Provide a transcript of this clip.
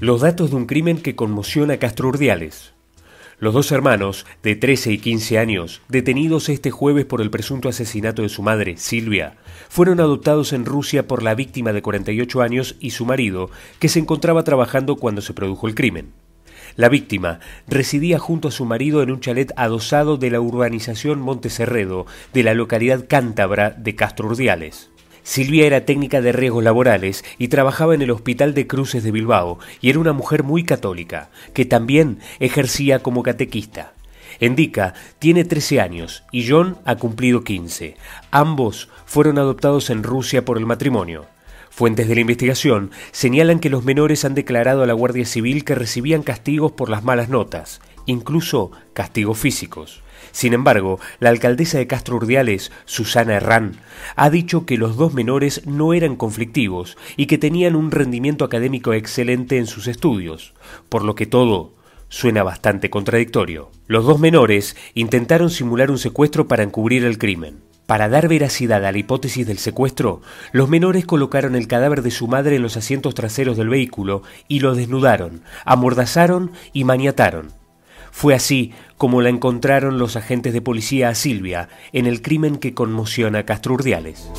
Los datos de un crimen que conmociona a Castro Urdiales. Los dos hermanos, de 13 y 15 años, detenidos este jueves por el presunto asesinato de su madre, Silvia, fueron adoptados en Rusia por la víctima de 48 años y su marido, que se encontraba trabajando cuando se produjo el crimen. La víctima residía junto a su marido en un chalet adosado de la urbanización Monteserredo, de la localidad cántabra de Castro Urdiales. Silvia era técnica de riesgos laborales y trabajaba en el Hospital de Cruces de Bilbao y era una mujer muy católica, que también ejercía como catequista. Endica tiene 13 años y John ha cumplido 15. Ambos fueron adoptados en Rusia por el matrimonio. Fuentes de la investigación señalan que los menores han declarado a la Guardia Civil que recibían castigos por las malas notas incluso castigos físicos. Sin embargo, la alcaldesa de Castro Urdiales, Susana Herrán, ha dicho que los dos menores no eran conflictivos y que tenían un rendimiento académico excelente en sus estudios, por lo que todo suena bastante contradictorio. Los dos menores intentaron simular un secuestro para encubrir el crimen. Para dar veracidad a la hipótesis del secuestro, los menores colocaron el cadáver de su madre en los asientos traseros del vehículo y lo desnudaron, amordazaron y maniataron. Fue así como la encontraron los agentes de policía a Silvia en el crimen que conmociona a Castrurdiales.